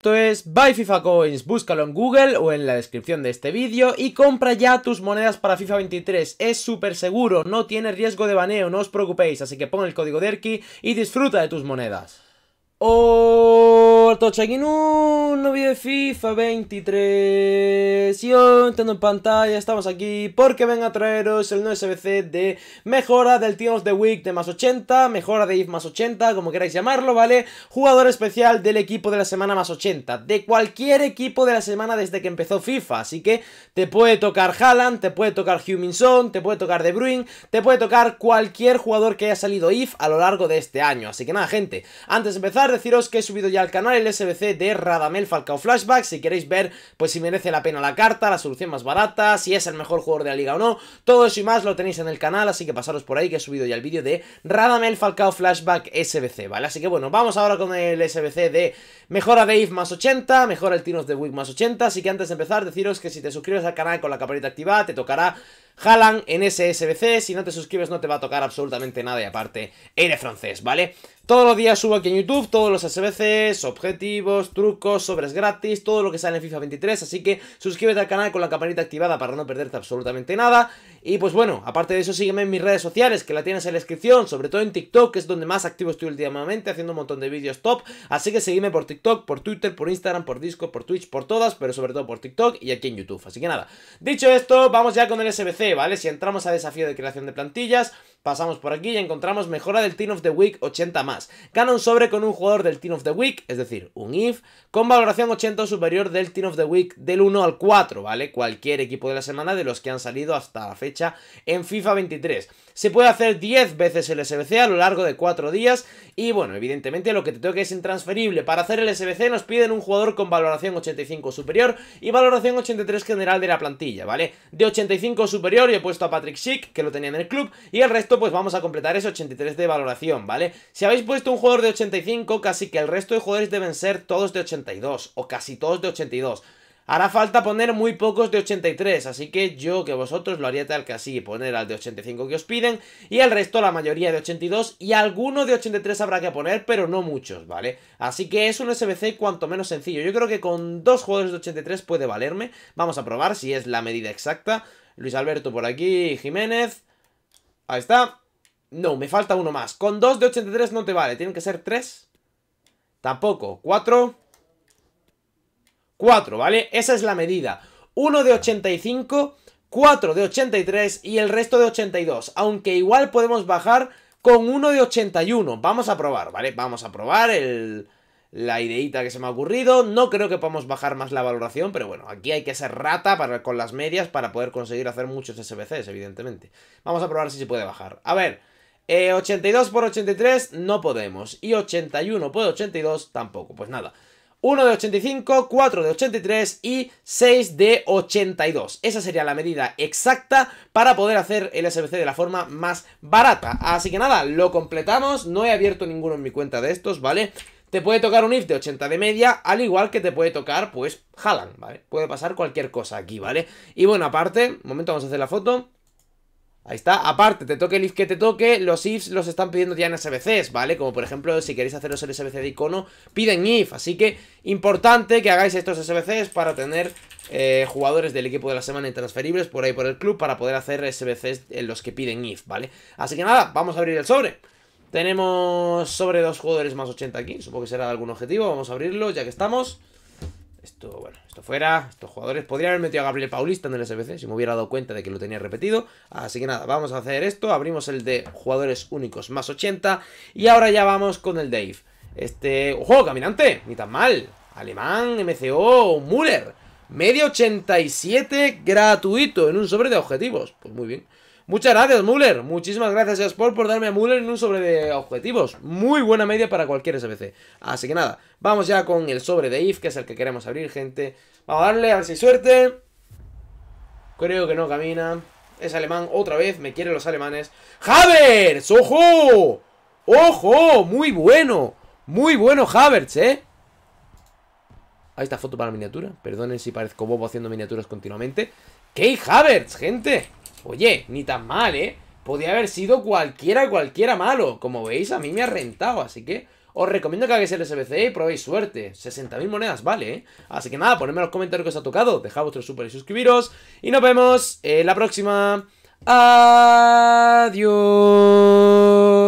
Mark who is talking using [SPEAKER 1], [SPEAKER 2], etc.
[SPEAKER 1] Esto es Buy FIFA Coins, búscalo en Google o en la descripción de este vídeo y compra ya tus monedas para FIFA 23, es súper seguro, no tiene riesgo de baneo, no os preocupéis, así que pon el código DERKI y disfruta de tus monedas. Oh... Roberto en un de FIFA 23 y hoy en pantalla estamos aquí porque vengo a traeros el nuevo SBC de mejora del Team of the Week de más 80, mejora de IF más 80, como queráis llamarlo, ¿vale? Jugador especial del equipo de la semana más 80, de cualquier equipo de la semana desde que empezó FIFA, así que te puede tocar Haaland, te puede tocar Huminson, te puede tocar De Bruyne, te puede tocar cualquier jugador que haya salido IF a lo largo de este año, así que nada gente, antes de empezar deciros que he subido ya al canal el SBC de Radamel Falcao Flashback, si queréis ver pues si merece la pena la carta, la solución más barata, si es el mejor jugador de la liga o no, todo eso y más lo tenéis en el canal, así que pasaros por ahí que he subido ya el vídeo de Radamel Falcao Flashback SBC, ¿vale? Así que bueno, vamos ahora con el SBC de mejora de IF más 80, mejora el Tinos de WIG más 80, así que antes de empezar deciros que si te suscribes al canal con la campanita activada te tocará Jalan en ese SBC, Si no te suscribes no te va a tocar absolutamente nada y aparte eres francés, ¿vale? Todos los días subo aquí en YouTube todos los SBCs, objetivos, trucos, sobres gratis, todo lo que sale en FIFA 23, así que suscríbete al canal con la campanita activada para no perderte absolutamente nada. Y pues bueno, aparte de eso sígueme en mis redes sociales, que la tienes en la descripción, sobre todo en TikTok, que es donde más activo estoy últimamente, haciendo un montón de vídeos top, así que sígueme por TikTok, por Twitter, por Instagram, por Discord, por Twitch, por todas, pero sobre todo por TikTok y aquí en YouTube. Así que nada, dicho esto, vamos ya con el SBC. ¿vale? Si entramos a desafío de creación de plantillas, pasamos por aquí y encontramos mejora del Team of the Week 80 más. Gana sobre con un jugador del Team of the Week, es decir, un IF, con valoración 80 superior del Team of the Week del 1 al 4, ¿vale? Cualquier equipo de la semana de los que han salido hasta la fecha en FIFA 23. Se puede hacer 10 veces el SBC a lo largo de 4 días y bueno, evidentemente lo que te toca es intransferible. Para hacer el SBC nos piden un jugador con valoración 85 superior y valoración 83 general de la plantilla, ¿vale? De 85 superior y he puesto a Patrick Schick, que lo tenía en el club, y el resto pues vamos a completar ese 83 de valoración, ¿vale? Si habéis puesto un jugador de 85, casi que el resto de jugadores deben ser todos de 82, o casi todos de 82. Hará falta poner muy pocos de 83, así que yo que vosotros lo haría tal que así, poner al de 85 que os piden y el resto la mayoría de 82 y alguno de 83 habrá que poner, pero no muchos, ¿vale? Así que es un SBC cuanto menos sencillo, yo creo que con dos jugadores de 83 puede valerme, vamos a probar si es la medida exacta, Luis Alberto por aquí, Jiménez. Ahí está. No, me falta uno más. Con 2 de 83 no te vale. Tienen que ser 3. Tampoco. 4. 4, ¿vale? Esa es la medida. 1 de 85, 4 de 83 y el resto de 82. Aunque igual podemos bajar con 1 de 81. Vamos a probar, ¿vale? Vamos a probar el la ideita que se me ha ocurrido. No creo que podamos bajar más la valoración, pero bueno, aquí hay que ser rata para, con las medias para poder conseguir hacer muchos SBCs, evidentemente. Vamos a probar si se puede bajar. A ver, 82 eh, por 83 no podemos, y 81 por 82 tampoco, pues nada. 1 de 85, 4 de 83 y 6 de 82. Esa sería la medida exacta para poder hacer el SBC de la forma más barata. Así que nada, lo completamos. No he abierto ninguno en mi cuenta de estos, ¿vale? vale te puede tocar un IF de 80 de media, al igual que te puede tocar, pues, Haaland, ¿vale? Puede pasar cualquier cosa aquí, ¿vale? Y bueno, aparte, un momento, vamos a hacer la foto. Ahí está, aparte, te toque el if que te toque, los ifs los están pidiendo ya en SBCs, ¿vale? Como por ejemplo, si queréis haceros el SBC de icono, piden if, así que importante que hagáis estos SBCs para tener eh, jugadores del equipo de la semana intransferibles por ahí por el club para poder hacer SBCs en los que piden if, ¿vale? Así que nada, vamos a abrir el sobre. Tenemos sobre dos jugadores más 80 aquí. Supongo que será de algún objetivo. Vamos a abrirlo ya que estamos. Esto, bueno, esto fuera. Estos jugadores. Podría haber metido a Gabriel Paulista en el SBC si me hubiera dado cuenta de que lo tenía repetido. Así que nada, vamos a hacer esto. Abrimos el de jugadores únicos más 80. Y ahora ya vamos con el Dave. Este... ¡Ojo, caminante! Ni tan mal. Alemán, MCO, Müller. Medio 87 gratuito en un sobre de objetivos. Pues muy bien. Muchas gracias, Müller. Muchísimas gracias a Sport por darme a Muller en un sobre de objetivos. Muy buena media para cualquier SBC. Así que nada, vamos ya con el sobre de IF, que es el que queremos abrir, gente. Vamos a darle, a ver si suerte. Creo que no camina. Es alemán, otra vez, me quieren los alemanes. ¡Havertz! ¡Ojo! ¡Ojo! Muy bueno. Muy bueno Havertz, ¿eh? Ahí está foto para miniatura. Perdonen si parezco bobo haciendo miniaturas continuamente. ¡Qué Havertz, gente! Oye, ni tan mal, ¿eh? Podía haber sido cualquiera, cualquiera malo. Como veis, a mí me ha rentado, así que... Os recomiendo que hagáis el SBC y probéis suerte. 60.000 monedas, vale, ¿eh? Así que nada, ponedme en los comentarios que os ha tocado. Dejad vuestro super y suscribiros. Y nos vemos en la próxima. Adiós.